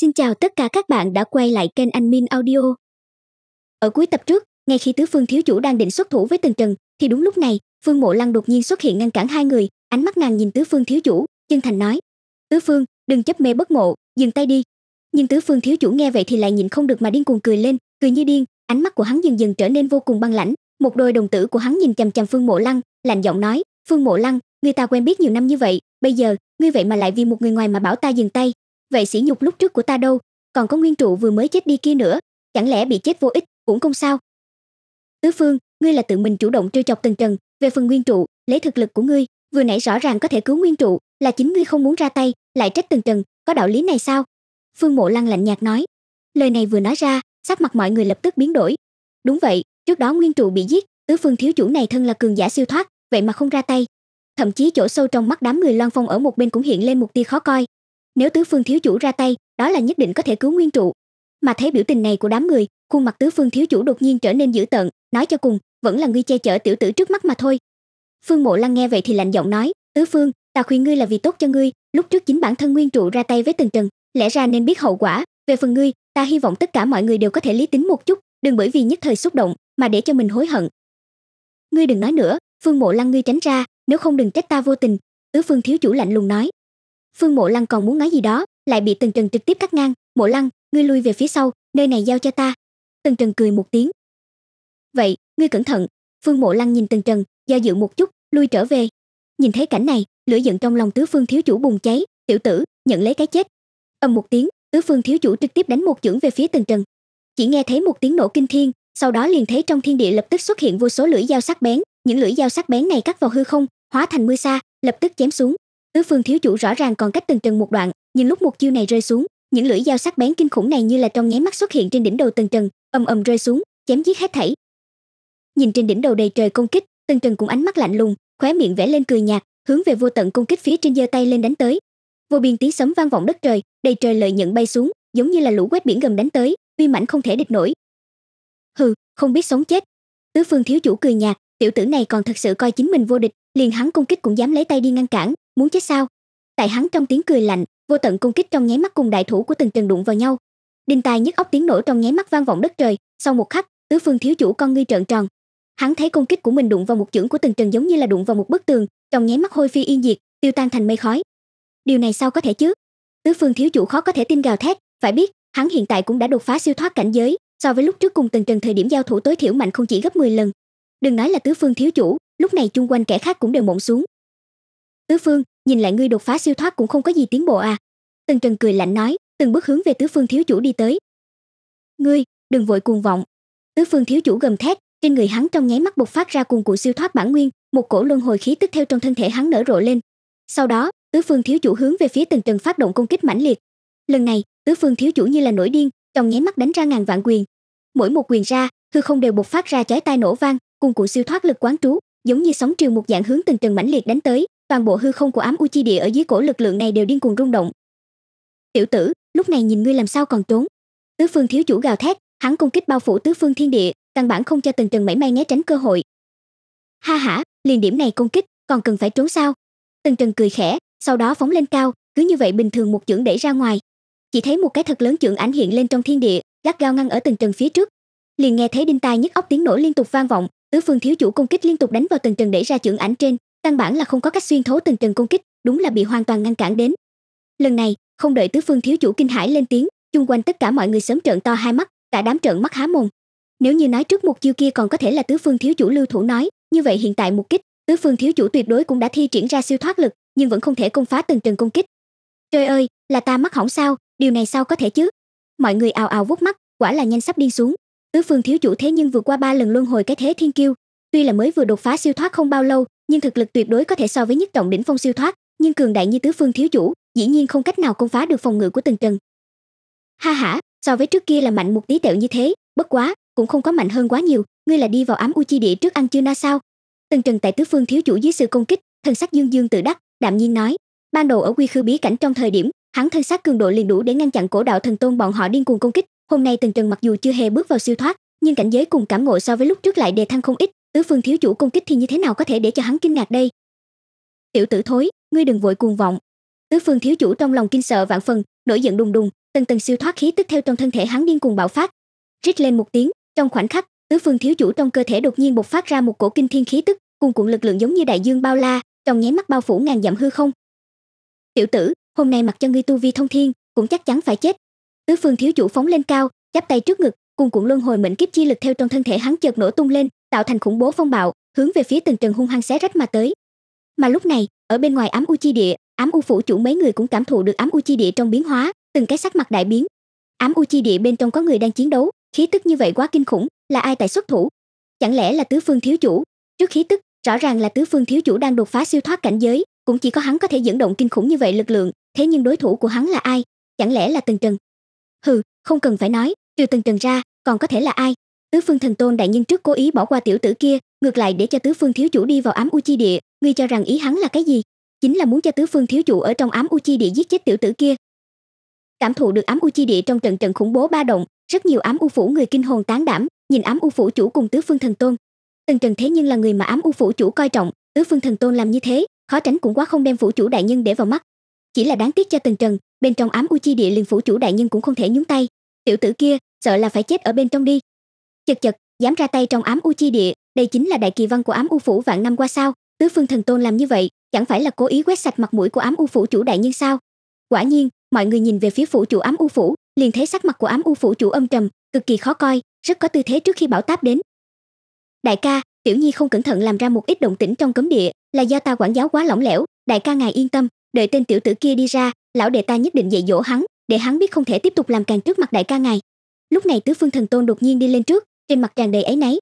Xin chào tất cả các bạn đã quay lại kênh Anh Min Audio. Ở cuối tập trước, ngay khi Tứ Phương thiếu chủ đang định xuất thủ với Tần Trần, thì đúng lúc này, Phương Mộ Lăng đột nhiên xuất hiện ngăn cản hai người, ánh mắt nàng nhìn Tứ Phương thiếu chủ, chân thành nói: "Tứ Phương, đừng chấp mê bất ngộ, dừng tay đi." Nhưng Tứ Phương thiếu chủ nghe vậy thì lại nhịn không được mà điên cuồng cười lên, cười như điên, ánh mắt của hắn dần dần trở nên vô cùng băng lãnh, một đôi đồng tử của hắn nhìn chằm chằm Phương Mộ Lăng, lạnh giọng nói: "Phương Mộ Lăng, người ta quen biết nhiều năm như vậy, bây giờ, ngươi vậy mà lại vì một người ngoài mà bảo ta dừng tay, vậy sỉ nhục lúc trước của ta đâu còn có nguyên trụ vừa mới chết đi kia nữa chẳng lẽ bị chết vô ích cũng không sao tứ phương ngươi là tự mình chủ động trêu chọc tần trần về phần nguyên trụ lấy thực lực của ngươi vừa nãy rõ ràng có thể cứu nguyên trụ là chính ngươi không muốn ra tay lại trách tần trần có đạo lý này sao phương mộ lăng lạnh nhạt nói lời này vừa nói ra sắc mặt mọi người lập tức biến đổi đúng vậy trước đó nguyên trụ bị giết tứ phương thiếu chủ này thân là cường giả siêu thoát vậy mà không ra tay thậm chí chỗ sâu trong mắt đám người loan phong ở một bên cũng hiện lên một tia khó coi nếu tứ phương thiếu chủ ra tay đó là nhất định có thể cứu nguyên trụ mà thấy biểu tình này của đám người khuôn mặt tứ phương thiếu chủ đột nhiên trở nên dữ tợn nói cho cùng vẫn là ngươi che chở tiểu tử trước mắt mà thôi phương mộ lăng nghe vậy thì lạnh giọng nói tứ phương ta khuyên ngươi là vì tốt cho ngươi lúc trước chính bản thân nguyên trụ ra tay với tần trần lẽ ra nên biết hậu quả về phần ngươi ta hy vọng tất cả mọi người đều có thể lý tính một chút đừng bởi vì nhất thời xúc động mà để cho mình hối hận ngươi đừng nói nữa phương mộ lăng ngươi tránh ra nếu không đừng trách ta vô tình tứ phương thiếu chủ lạnh lùng nói phương mộ lăng còn muốn nói gì đó lại bị tần trần trực tiếp cắt ngang mộ lăng ngươi lui về phía sau nơi này giao cho ta tần trần cười một tiếng vậy ngươi cẩn thận phương mộ lăng nhìn tần trần do dự một chút lui trở về nhìn thấy cảnh này lửa giận trong lòng tứ phương thiếu chủ bùng cháy tiểu tử nhận lấy cái chết ầm một tiếng tứ phương thiếu chủ trực tiếp đánh một chưởng về phía tần trần chỉ nghe thấy một tiếng nổ kinh thiên sau đó liền thấy trong thiên địa lập tức xuất hiện vô số lưỡi dao sắc bén những lưỡi dao sắc bén này cắt vào hư không hóa thành mưa sa, lập tức chém xuống Tứ phương thiếu chủ rõ ràng còn cách từng trần một đoạn, nhưng lúc một chiêu này rơi xuống, những lưỡi dao sắc bén kinh khủng này như là trong nháy mắt xuất hiện trên đỉnh đầu từng trần, ầm ầm rơi xuống, chém giết hết thảy. Nhìn trên đỉnh đầu đầy trời công kích, từng trần cũng ánh mắt lạnh lùng, khóe miệng vẽ lên cười nhạt, hướng về vô tận công kích phía trên giơ tay lên đánh tới. Vô biên tiếng sấm vang vọng đất trời, đầy trời lợi nhận bay xuống, giống như là lũ quét biển gầm đánh tới, uy mãnh không thể địch nổi. Hừ, không biết sống chết. Tứ phương thiếu chủ cười nhạt, tiểu tử này còn thật sự coi chính mình vô địch, liền hắn công kích cũng dám lấy tay đi ngăn cản, muốn chết sao tại hắn trong tiếng cười lạnh vô tận công kích trong nháy mắt cùng đại thủ của từng trần đụng vào nhau đinh tài nhức óc tiếng nổ trong nháy mắt vang vọng đất trời sau một khắc tứ phương thiếu chủ con ngươi trợn tròn hắn thấy công kích của mình đụng vào một chưởng của từng trần giống như là đụng vào một bức tường trong nháy mắt hôi phi yên diệt tiêu tan thành mây khói điều này sao có thể chứ tứ phương thiếu chủ khó có thể tin gào thét phải biết hắn hiện tại cũng đã đột phá siêu thoát cảnh giới so với lúc trước cùng từng trần thời điểm giao thủ tối thiểu mạnh không chỉ gấp 10 lần đừng nói là tứ phương thiếu chủ lúc này chung quanh kẻ khác cũng đều mộng xuống tứ phương nhìn lại ngươi đột phá siêu thoát cũng không có gì tiến bộ à tần trần cười lạnh nói từng bước hướng về tứ phương thiếu chủ đi tới ngươi đừng vội cuồng vọng tứ phương thiếu chủ gầm thét trên người hắn trong nháy mắt bộc phát ra cuồng cụ siêu thoát bản nguyên một cổ luân hồi khí tức theo trong thân thể hắn nở rộ lên sau đó tứ phương thiếu chủ hướng về phía tần trần phát động công kích mãnh liệt lần này tứ phương thiếu chủ như là nổi điên trong nháy mắt đánh ra ngàn vạn quyền mỗi một quyền ra hư không đều bộc phát ra chói tai nổ vang cùng cụ siêu thoát lực quán trú giống như sóng triều một dạng hướng tần trần mãnh liệt đánh tới toàn bộ hư không của ám u chi địa ở dưới cổ lực lượng này đều điên cuồng rung động tiểu tử lúc này nhìn ngươi làm sao còn trốn tứ phương thiếu chủ gào thét hắn công kích bao phủ tứ phương thiên địa căn bản không cho từng trần mảy may né tránh cơ hội ha hả liền điểm này công kích còn cần phải trốn sao từng trần cười khẽ sau đó phóng lên cao cứ như vậy bình thường một chưởng đẩy ra ngoài chỉ thấy một cái thật lớn chưởng ảnh hiện lên trong thiên địa gắt gao ngăn ở từng trần phía trước liền nghe thấy đinh tai nhức óc tiếng nổ liên tục vang vọng tứ phương thiếu chủ công kích liên tục đánh vào từng trần đẩy ra chưởng ảnh trên căn bản là không có cách xuyên thấu từng trận công kích đúng là bị hoàn toàn ngăn cản đến lần này không đợi tứ phương thiếu chủ kinh hãi lên tiếng chung quanh tất cả mọi người sớm trợn to hai mắt cả đám trợn mắt há mồm nếu như nói trước một chiêu kia còn có thể là tứ phương thiếu chủ lưu thủ nói như vậy hiện tại một kích tứ phương thiếu chủ tuyệt đối cũng đã thi triển ra siêu thoát lực nhưng vẫn không thể công phá từng trận công kích trời ơi là ta mắc hỏng sao điều này sao có thể chứ mọi người ào ào vút mắt quả là nhanh sắp điên xuống tứ phương thiếu chủ thế nhưng vượt qua ba lần luân hồi cái thế thiên kiêu tuy là mới vừa đột phá siêu thoát không bao lâu nhưng thực lực tuyệt đối có thể so với nhất trọng đỉnh phong siêu thoát nhưng cường đại như tứ phương thiếu chủ dĩ nhiên không cách nào công phá được phòng ngự của tần trần ha ha, so với trước kia là mạnh một tí tẹo như thế bất quá cũng không có mạnh hơn quá nhiều ngươi là đi vào ám u chi địa trước ăn chưa na sao tần trần tại tứ phương thiếu chủ dưới sự công kích thần sắc dương dương tự đắc đạm nhiên nói ban đầu ở quy khư bí cảnh trong thời điểm hắn thân sắc cường độ liền đủ để ngăn chặn cổ đạo thần tôn bọn họ điên cuồng công kích hôm nay tần trần mặc dù chưa hề bước vào siêu thoát nhưng cảnh giới cùng cảm ngộ so với lúc trước lại đề thăng không ít tứ phương thiếu chủ công kích thì như thế nào có thể để cho hắn kinh ngạc đây tiểu tử thối ngươi đừng vội cuồng vọng tứ phương thiếu chủ trong lòng kinh sợ vạn phần nổi giận đùng đùng từng tần siêu thoát khí tức theo trong thân thể hắn điên cuồng bạo phát rít lên một tiếng trong khoảnh khắc tứ phương thiếu chủ trong cơ thể đột nhiên bộc phát ra một cổ kinh thiên khí tức cùng cuộn lực lượng giống như đại dương bao la trong nháy mắt bao phủ ngàn dặm hư không tiểu tử hôm nay mặc cho ngươi tu vi thông thiên cũng chắc chắn phải chết tứ phương thiếu chủ phóng lên cao chắp tay trước ngực cùng cuộn luân hồi mệnh kiếp chi lực theo trong thân thể hắn chợt nổ tung lên tạo thành khủng bố phong bạo, hướng về phía từng trần hung hăng xé rách mà tới. Mà lúc này, ở bên ngoài ám u chi địa, ám u phủ chủ mấy người cũng cảm thụ được ám u chi địa trong biến hóa, từng cái sắc mặt đại biến. Ám u chi địa bên trong có người đang chiến đấu, khí tức như vậy quá kinh khủng, là ai tại xuất thủ? Chẳng lẽ là tứ phương thiếu chủ? Trước khí tức, rõ ràng là tứ phương thiếu chủ đang đột phá siêu thoát cảnh giới, cũng chỉ có hắn có thể dẫn động kinh khủng như vậy lực lượng, thế nhưng đối thủ của hắn là ai? Chẳng lẽ là Từng Trần? Hừ, không cần phải nói, trừ Từng Trần ra, còn có thể là ai? Tứ Phương Thần Tôn đại nhân trước cố ý bỏ qua tiểu tử kia, ngược lại để cho Tứ Phương thiếu chủ đi vào ám u chi địa, ngươi cho rằng ý hắn là cái gì? Chính là muốn cho Tứ Phương thiếu chủ ở trong ám u chi địa giết chết tiểu tử kia. Cảm thụ được ám u chi địa trong trận trận khủng bố ba động, rất nhiều ám u phủ người kinh hồn tán đảm, nhìn ám u phủ chủ cùng Tứ Phương Thần Tôn. Tần Trần thế nhưng là người mà ám u phủ chủ coi trọng, Tứ Phương Thần Tôn làm như thế, khó tránh cũng quá không đem phủ chủ đại nhân để vào mắt. Chỉ là đáng tiếc cho Tần Trần, bên trong ám u chi địa liền phủ chủ đại nhân cũng không thể nhúng tay. Tiểu tử kia, sợ là phải chết ở bên trong đi, chật chật dám ra tay trong ám u chi địa đây chính là đại kỳ văn của ám u phủ vạn năm qua sao tứ phương thần tôn làm như vậy chẳng phải là cố ý quét sạch mặt mũi của ám u phủ chủ đại nhân sao quả nhiên mọi người nhìn về phía phủ chủ ám u phủ liền thấy sắc mặt của ám u phủ chủ âm trầm cực kỳ khó coi rất có tư thế trước khi bảo táp đến đại ca tiểu nhi không cẩn thận làm ra một ít động tĩnh trong cấm địa là do ta quản giáo quá lỏng lẻo đại ca ngài yên tâm đợi tên tiểu tử kia đi ra lão đệ ta nhất định dạy dỗ hắn để hắn biết không thể tiếp tục làm càng trước mặt đại ca ngài lúc này tứ phương thần tôn đột nhiên đi lên trước trên mặt tràn đầy ấy nấy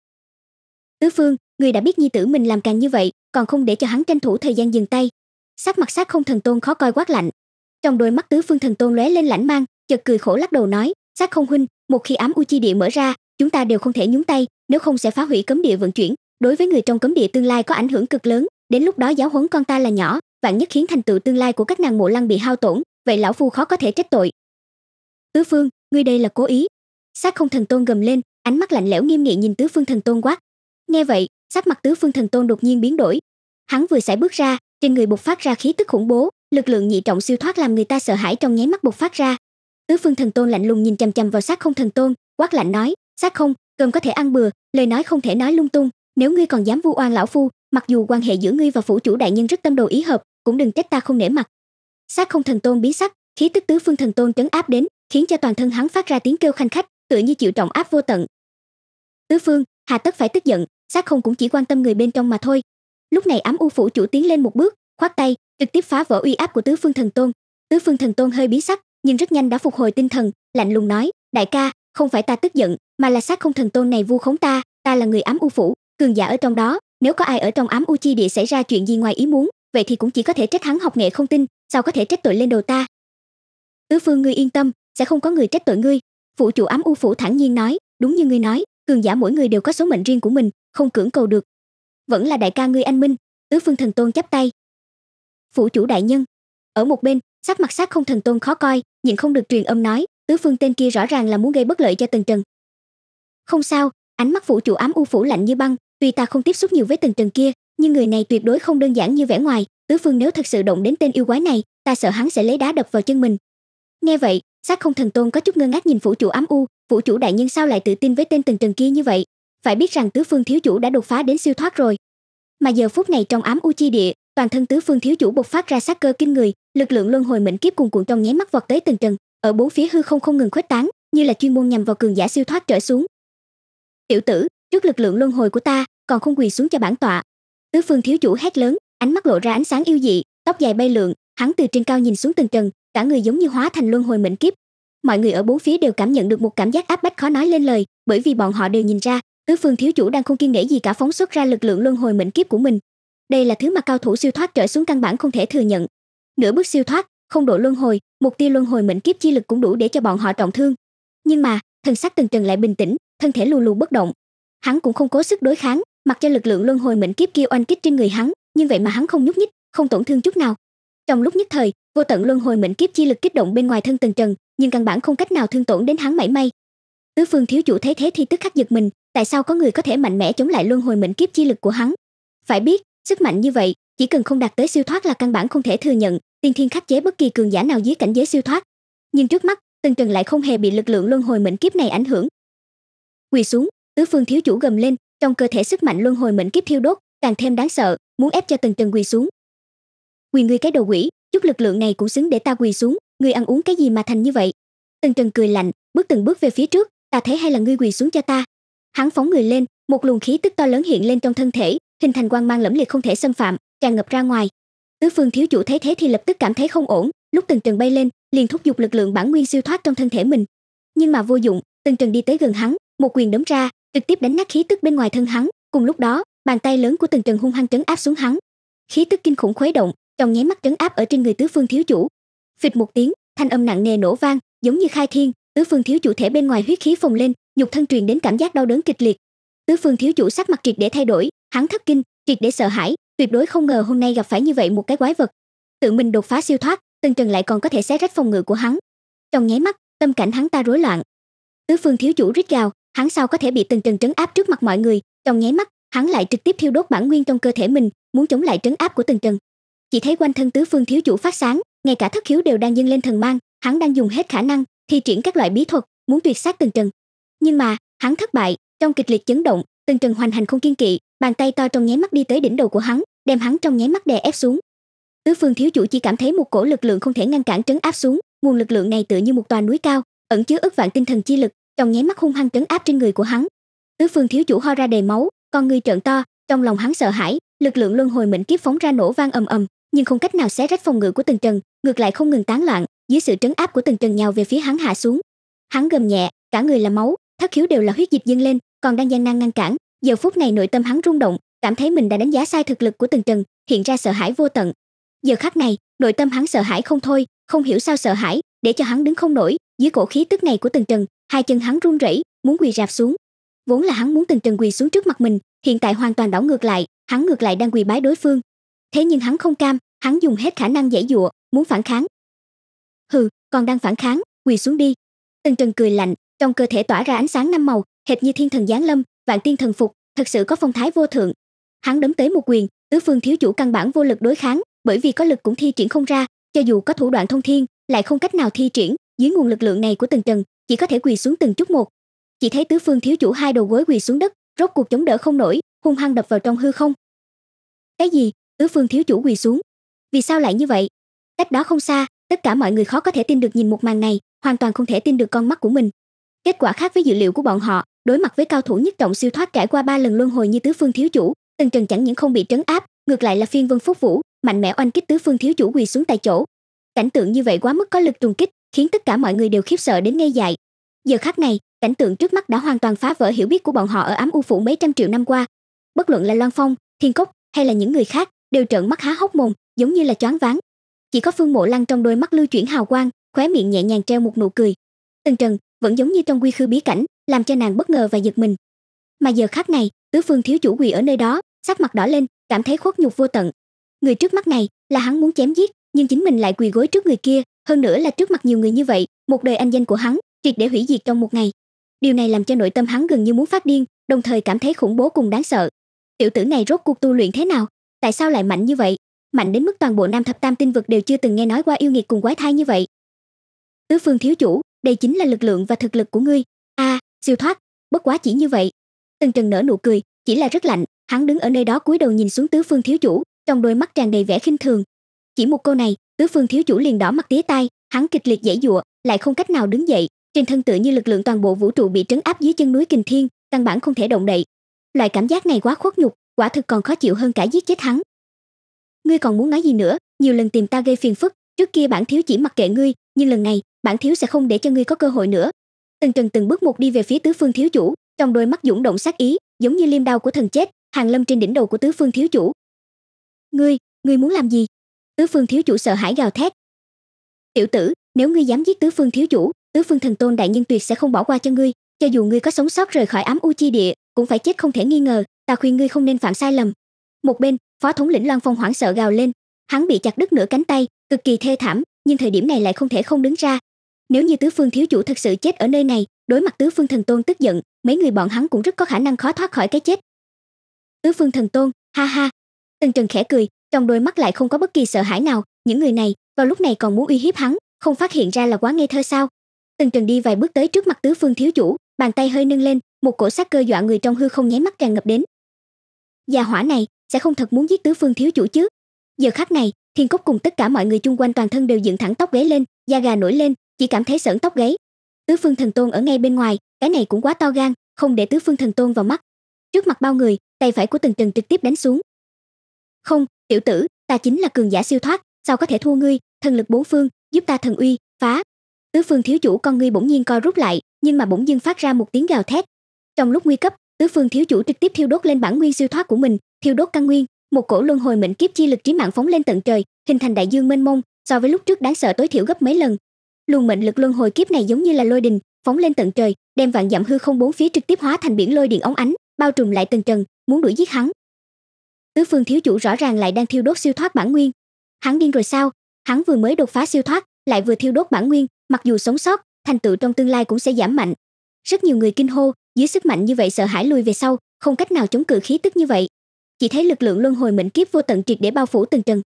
tứ phương người đã biết nhi tử mình làm càng như vậy còn không để cho hắn tranh thủ thời gian dừng tay sắc mặt sát không thần tôn khó coi quát lạnh trong đôi mắt tứ phương thần tôn lóe lên lãnh mang chợt cười khổ lắc đầu nói sát không huynh một khi ám u chi địa mở ra chúng ta đều không thể nhúng tay nếu không sẽ phá hủy cấm địa vận chuyển đối với người trong cấm địa tương lai có ảnh hưởng cực lớn đến lúc đó giáo huấn con ta là nhỏ vạn nhất khiến thành tựu tương lai của các nàng mộ lăng bị hao tổn vậy lão phu khó có thể trách tội tứ phương ngươi đây là cố ý sát không thần tôn gầm lên ánh mắt lạnh lẽo nghiêm nghị nhìn tứ phương thần tôn quát nghe vậy sắc mặt tứ phương thần tôn đột nhiên biến đổi hắn vừa sải bước ra trên người bộc phát ra khí tức khủng bố lực lượng nhị trọng siêu thoát làm người ta sợ hãi trong nháy mắt bộc phát ra tứ phương thần tôn lạnh lùng nhìn chằm chằm vào sát không thần tôn quát lạnh nói sát không cơm có thể ăn bừa lời nói không thể nói lung tung nếu ngươi còn dám vu oan lão phu mặc dù quan hệ giữa ngươi và phủ chủ đại nhân rất tâm đầu ý hợp cũng đừng trách ta không nể mặt sát không thần tôn biến sắc khí tức tứ phương thần tôn trấn áp đến khiến cho toàn thân hắn phát ra tiếng kêu khanh khách tựa như chịu trọng áp vô tận tứ phương hà tất phải tức giận sát không cũng chỉ quan tâm người bên trong mà thôi lúc này ám u phủ chủ tiến lên một bước khoát tay trực tiếp phá vỡ uy áp của tứ phương thần tôn tứ phương thần tôn hơi bí sắc nhưng rất nhanh đã phục hồi tinh thần lạnh lùng nói đại ca không phải ta tức giận mà là sát không thần tôn này vu khống ta ta là người ám u phủ cường giả ở trong đó nếu có ai ở trong ám u chi địa xảy ra chuyện gì ngoài ý muốn vậy thì cũng chỉ có thể trách hắn học nghệ không tin sao có thể trách tội lên đầu ta tứ phương ngươi yên tâm sẽ không có người trách tội ngươi Vũ trụ ám u phủ thản nhiên nói, đúng như ngươi nói, cường giả mỗi người đều có số mệnh riêng của mình, không cưỡng cầu được. Vẫn là đại ca ngươi anh minh, tứ phương thần tôn chắp tay. Phủ chủ đại nhân. Ở một bên, sắc mặt sát không thần tôn khó coi, nhìn không được truyền âm nói, tứ phương tên kia rõ ràng là muốn gây bất lợi cho Tần Trần. Không sao, ánh mắt Vũ chủ ám u phủ lạnh như băng, tuy ta không tiếp xúc nhiều với Tần Trần kia, nhưng người này tuyệt đối không đơn giản như vẻ ngoài, tứ phương nếu thật sự động đến tên yêu quái này, ta sợ hắn sẽ lấy đá đập vào chân mình. Nghe vậy, Sát không thần tôn có chút ngơ ngác nhìn phủ chủ ám u, phủ chủ đại nhân sao lại tự tin với tên từng trần kia như vậy? Phải biết rằng tứ phương thiếu chủ đã đột phá đến siêu thoát rồi. Mà giờ phút này trong ám u chi địa, toàn thân tứ phương thiếu chủ bộc phát ra sát cơ kinh người, lực lượng luân hồi mệnh kiếp cùng cuộn trong nháy mắt vọt tới từng trần, ở bốn phía hư không không ngừng khuếch tán, như là chuyên môn nhằm vào cường giả siêu thoát trở xuống. Tiểu tử, trước lực lượng luân hồi của ta, còn không quỳ xuống cho bản tọa. Tứ phương thiếu chủ hét lớn, ánh mắt lộ ra ánh sáng yêu dị, tóc dài bay lượn, hắn từ trên cao nhìn xuống từng trần, cả người giống như hóa thành luân hồi mệnh kiếp mọi người ở bốn phía đều cảm nhận được một cảm giác áp bách khó nói lên lời bởi vì bọn họ đều nhìn ra tứ phương thiếu chủ đang không kiên nể gì cả phóng xuất ra lực lượng luân hồi mệnh kiếp của mình đây là thứ mà cao thủ siêu thoát trở xuống căn bản không thể thừa nhận nửa bước siêu thoát không độ luân hồi mục tiêu luân hồi mệnh kiếp chi lực cũng đủ để cho bọn họ trọng thương nhưng mà thần sắc từng trần lại bình tĩnh thân thể lù lù bất động hắn cũng không cố sức đối kháng mặc cho lực lượng luân hồi mệnh kiếp kia oanh kích trên người hắn nhưng vậy mà hắn không nhúc nhích không tổn thương chút nào trong lúc nhất thời vô tận luân hồi mệnh kiếp chi lực kích động bên ngoài thân tần trần nhưng căn bản không cách nào thương tổn đến hắn mảy may tứ phương thiếu chủ thấy thế thì tức khắc giật mình tại sao có người có thể mạnh mẽ chống lại luân hồi mệnh kiếp chi lực của hắn phải biết sức mạnh như vậy chỉ cần không đạt tới siêu thoát là căn bản không thể thừa nhận tiên thiên khắc chế bất kỳ cường giả nào dưới cảnh giới siêu thoát nhưng trước mắt tần trần lại không hề bị lực lượng luân hồi mệnh kiếp này ảnh hưởng quỳ xuống tứ phương thiếu chủ gầm lên trong cơ thể sức mạnh luân hồi mệnh kiếp thiêu đốt càng thêm đáng sợ muốn ép cho tần trần quỳ xuống quỳ người cái đầu quỷ chút lực lượng này cũng xứng để ta quỳ xuống ngươi ăn uống cái gì mà thành như vậy tần trần cười lạnh bước từng bước về phía trước ta thấy hay là ngươi quỳ xuống cho ta hắn phóng người lên một luồng khí tức to lớn hiện lên trong thân thể hình thành quang mang lẫm liệt không thể xâm phạm tràn ngập ra ngoài tứ phương thiếu chủ thấy thế thì lập tức cảm thấy không ổn lúc tần trần bay lên liền thúc giục lực lượng bản nguyên siêu thoát trong thân thể mình nhưng mà vô dụng tần trần đi tới gần hắn một quyền đấm ra trực tiếp đánh nát khí tức bên ngoài thân hắn cùng lúc đó bàn tay lớn của tần trần hung hăng trấn áp xuống hắn khí tức kinh khủng khuấy động chồng nháy mắt trấn áp ở trên người tứ phương thiếu chủ phịch một tiếng thanh âm nặng nề nổ vang giống như khai thiên tứ phương thiếu chủ thể bên ngoài huyết khí phồng lên nhục thân truyền đến cảm giác đau đớn kịch liệt tứ phương thiếu chủ sắc mặt triệt để thay đổi hắn thất kinh triệt để sợ hãi tuyệt đối không ngờ hôm nay gặp phải như vậy một cái quái vật tự mình đột phá siêu thoát tần trần lại còn có thể xé rách phòng ngự của hắn trong nháy mắt tâm cảnh hắn ta rối loạn tứ phương thiếu chủ rít gào hắn sao có thể bị tần trần trấn áp trước mặt mọi người trong nháy mắt hắn lại trực tiếp thiêu đốt bản nguyên trong cơ thể mình muốn chống lại trấn áp của tần trần chỉ thấy quanh thân tứ phương thiếu chủ phát sáng ngay cả thất khiếu đều đang dâng lên thần mang hắn đang dùng hết khả năng thi triển các loại bí thuật muốn tuyệt sát từng trần nhưng mà hắn thất bại trong kịch liệt chấn động từng trần hoành hành không kiên kỵ bàn tay to trong nháy mắt đi tới đỉnh đầu của hắn đem hắn trong nháy mắt đè ép xuống tứ phương thiếu chủ chỉ cảm thấy một cổ lực lượng không thể ngăn cản trấn áp xuống nguồn lực lượng này tự như một tòa núi cao ẩn chứa ức vạn tinh thần chi lực trong nháy mắt hung hăng trấn áp trên người của hắn tứ phương thiếu chủ ho ra đầy máu con người trợn to trong lòng hắn sợ hãi lực lượng luân hồi mệnh kiếp phóng ra nổ vang ầm ầm nhưng không cách nào xé rách phòng ngự của Tần Trần, ngược lại không ngừng tán loạn, dưới sự trấn áp của Tần Trần nhào về phía hắn hạ xuống. Hắn gầm nhẹ, cả người là máu, thất khiếu đều là huyết dịch dâng lên, còn đang gian nan ngăn cản, giờ phút này nội tâm hắn rung động, cảm thấy mình đã đánh giá sai thực lực của Tần Trần, hiện ra sợ hãi vô tận. Giờ khắc này, nội tâm hắn sợ hãi không thôi, không hiểu sao sợ hãi, để cho hắn đứng không nổi, dưới cổ khí tức này của Tần Trần, hai chân hắn run rẩy, muốn quỳ rạp xuống. Vốn là hắn muốn Tần Trần quỳ xuống trước mặt mình, hiện tại hoàn toàn đảo ngược lại, hắn ngược lại đang quỳ bái đối phương. Thế nhưng hắn không cam, hắn dùng hết khả năng dãy dụa muốn phản kháng hừ còn đang phản kháng quỳ xuống đi Tần trần cười lạnh trong cơ thể tỏa ra ánh sáng năm màu hệt như thiên thần giáng lâm vạn tiên thần phục thật sự có phong thái vô thượng hắn đấm tới một quyền tứ phương thiếu chủ căn bản vô lực đối kháng bởi vì có lực cũng thi triển không ra cho dù có thủ đoạn thông thiên lại không cách nào thi triển dưới nguồn lực lượng này của Tần trần chỉ có thể quỳ xuống từng chút một chỉ thấy tứ phương thiếu chủ hai đầu gối quỳ xuống đất rốt cuộc chống đỡ không nổi hung hăng đập vào trong hư không cái gì tứ phương thiếu chủ quỳ xuống vì sao lại như vậy cách đó không xa tất cả mọi người khó có thể tin được nhìn một màn này hoàn toàn không thể tin được con mắt của mình kết quả khác với dự liệu của bọn họ đối mặt với cao thủ nhất trọng siêu thoát trải qua ba lần luân hồi như tứ phương thiếu chủ tần trần chẳng những không bị trấn áp ngược lại là phiên vân phúc vũ mạnh mẽ oanh kích tứ phương thiếu chủ quỳ xuống tại chỗ cảnh tượng như vậy quá mức có lực trùng kích khiến tất cả mọi người đều khiếp sợ đến ngây dại giờ khắc này cảnh tượng trước mắt đã hoàn toàn phá vỡ hiểu biết của bọn họ ở ám u phủ mấy trăm triệu năm qua bất luận là loan phong thiên cốc hay là những người khác đều trợn mắt há hốc mồm giống như là choáng váng chỉ có phương mộ lăng trong đôi mắt lưu chuyển hào quang khóe miệng nhẹ nhàng treo một nụ cười Tần trần vẫn giống như trong quy khư bí cảnh làm cho nàng bất ngờ và giật mình mà giờ khác này tứ phương thiếu chủ quỳ ở nơi đó sắc mặt đỏ lên cảm thấy khuất nhục vô tận người trước mắt này là hắn muốn chém giết nhưng chính mình lại quỳ gối trước người kia hơn nữa là trước mặt nhiều người như vậy một đời anh danh của hắn triệt để hủy diệt trong một ngày điều này làm cho nội tâm hắn gần như muốn phát điên đồng thời cảm thấy khủng bố cùng đáng sợ tiểu tử này rốt cuộc tu luyện thế nào tại sao lại mạnh như vậy mạnh đến mức toàn bộ nam thập tam tinh vực đều chưa từng nghe nói qua yêu nghiệt cùng quái thai như vậy tứ phương thiếu chủ đây chính là lực lượng và thực lực của ngươi a à, siêu thoát bất quá chỉ như vậy tần trần nở nụ cười chỉ là rất lạnh hắn đứng ở nơi đó cúi đầu nhìn xuống tứ phương thiếu chủ trong đôi mắt tràn đầy vẻ khinh thường chỉ một câu này tứ phương thiếu chủ liền đỏ mặt tía tai hắn kịch liệt dãy dụa lại không cách nào đứng dậy trên thân tựa như lực lượng toàn bộ vũ trụ bị trấn áp dưới chân núi kình thiên căn bản không thể động đậy loại cảm giác này quá khuất nhục quả thực còn khó chịu hơn cả giết chết hắn ngươi còn muốn nói gì nữa nhiều lần tìm ta gây phiền phức trước kia bản thiếu chỉ mặc kệ ngươi nhưng lần này bản thiếu sẽ không để cho ngươi có cơ hội nữa từng trần từng bước một đi về phía tứ phương thiếu chủ trong đôi mắt dũng động sát ý giống như liêm đao của thần chết hàng lâm trên đỉnh đầu của tứ phương thiếu chủ ngươi ngươi muốn làm gì tứ phương thiếu chủ sợ hãi gào thét tiểu tử nếu ngươi dám giết tứ phương thiếu chủ tứ phương thần tôn đại nhân tuyệt sẽ không bỏ qua cho ngươi cho dù ngươi có sống sót rời khỏi ám u chi địa cũng phải chết không thể nghi ngờ ta khuyên ngươi không nên phạm sai lầm một bên phó thống lĩnh loan phong hoảng sợ gào lên hắn bị chặt đứt nửa cánh tay cực kỳ thê thảm nhưng thời điểm này lại không thể không đứng ra nếu như tứ phương thiếu chủ thật sự chết ở nơi này đối mặt tứ phương thần tôn tức giận mấy người bọn hắn cũng rất có khả năng khó thoát khỏi cái chết tứ phương thần tôn ha ha tần trần khẽ cười trong đôi mắt lại không có bất kỳ sợ hãi nào những người này vào lúc này còn muốn uy hiếp hắn không phát hiện ra là quá ngây thơ sao tần trần đi vài bước tới trước mặt tứ phương thiếu chủ bàn tay hơi nâng lên một cổ sát cơ dọa người trong hư không nháy mắt tràn ngập đến gia hỏa này sẽ không thật muốn giết tứ phương thiếu chủ chứ giờ khắc này thiên cốc cùng tất cả mọi người chung quanh toàn thân đều dựng thẳng tóc gáy lên da gà nổi lên chỉ cảm thấy sởn tóc gáy tứ phương thần tôn ở ngay bên ngoài cái này cũng quá to gan không để tứ phương thần tôn vào mắt trước mặt bao người tay phải của từng trần trực tiếp đánh xuống không tiểu tử ta chính là cường giả siêu thoát sao có thể thua ngươi thần lực bốn phương giúp ta thần uy phá tứ phương thiếu chủ con ngươi bỗng nhiên co rút lại nhưng mà bỗng dưng phát ra một tiếng gào thét trong lúc nguy cấp tứ phương thiếu chủ trực tiếp thiêu đốt lên bản nguyên siêu thoát của mình thiêu đốt căn nguyên một cổ luân hồi mệnh kiếp chi lực trí mạng phóng lên tận trời hình thành đại dương mênh mông so với lúc trước đáng sợ tối thiểu gấp mấy lần luồng mệnh lực luân hồi kiếp này giống như là lôi đình phóng lên tận trời đem vạn dặm hư không bốn phía trực tiếp hóa thành biển lôi điện ống ánh bao trùm lại từng trần muốn đuổi giết hắn tứ phương thiếu chủ rõ ràng lại đang thiêu đốt siêu thoát bản nguyên hắn điên rồi sao hắn vừa mới đột phá siêu thoát lại vừa thiêu đốt bản nguyên mặc dù sống sót thành tựu trong tương lai cũng sẽ giảm mạnh rất nhiều người kinh hô dưới sức mạnh như vậy sợ hãi lùi về sau không cách nào chống cự khí tức như vậy chỉ thấy lực lượng luân hồi mệnh kiếp vô tận triệt để bao phủ từng trần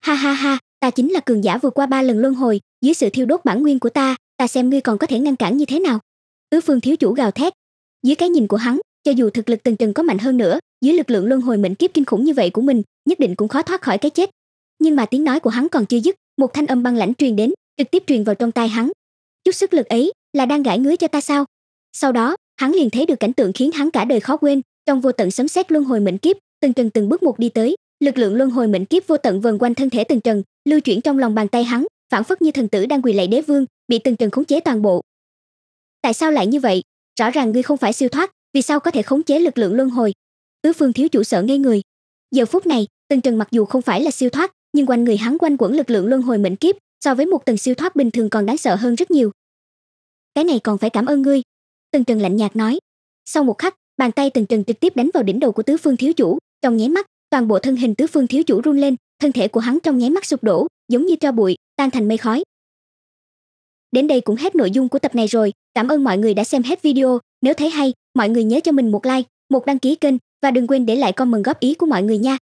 ha ha ha ta chính là cường giả vừa qua ba lần luân hồi dưới sự thiêu đốt bản nguyên của ta ta xem ngươi còn có thể ngăn cản như thế nào tứ phương thiếu chủ gào thét dưới cái nhìn của hắn cho dù thực lực từng trần có mạnh hơn nữa dưới lực lượng luân hồi mệnh kiếp kinh khủng như vậy của mình nhất định cũng khó thoát khỏi cái chết nhưng mà tiếng nói của hắn còn chưa dứt một thanh âm băng lãnh truyền đến trực tiếp truyền vào trong tai hắn chút sức lực ấy là đang gãi ngứa cho ta sao sau đó hắn liền thấy được cảnh tượng khiến hắn cả đời khó quên trong vô tận sấm sét luân hồi mệnh kiếp từng trần từng bước một đi tới lực lượng luân hồi mệnh kiếp vô tận vần quanh thân thể từng trần lưu chuyển trong lòng bàn tay hắn phản phất như thần tử đang quỳ lạy đế vương bị từng trần khống chế toàn bộ tại sao lại như vậy rõ ràng ngươi không phải siêu thoát vì sao có thể khống chế lực lượng luân hồi tứ phương thiếu chủ sợ ngay người giờ phút này từng trần mặc dù không phải là siêu thoát nhưng quanh người hắn quanh quẩn lực lượng luân hồi mệnh kiếp so với một tầng siêu thoát bình thường còn đáng sợ hơn rất nhiều cái này còn phải cảm ơn ngươi Tần Trần lạnh nhạt nói. Sau một khắc, bàn tay Tần Trần trực tiếp đánh vào đỉnh đầu của Tứ Phương thiếu chủ, trong nháy mắt, toàn bộ thân hình Tứ Phương thiếu chủ run lên, thân thể của hắn trong nháy mắt sụp đổ, giống như tro bụi, tan thành mây khói. Đến đây cũng hết nội dung của tập này rồi, cảm ơn mọi người đã xem hết video, nếu thấy hay, mọi người nhớ cho mình một like, một đăng ký kênh và đừng quên để lại comment góp ý của mọi người nha.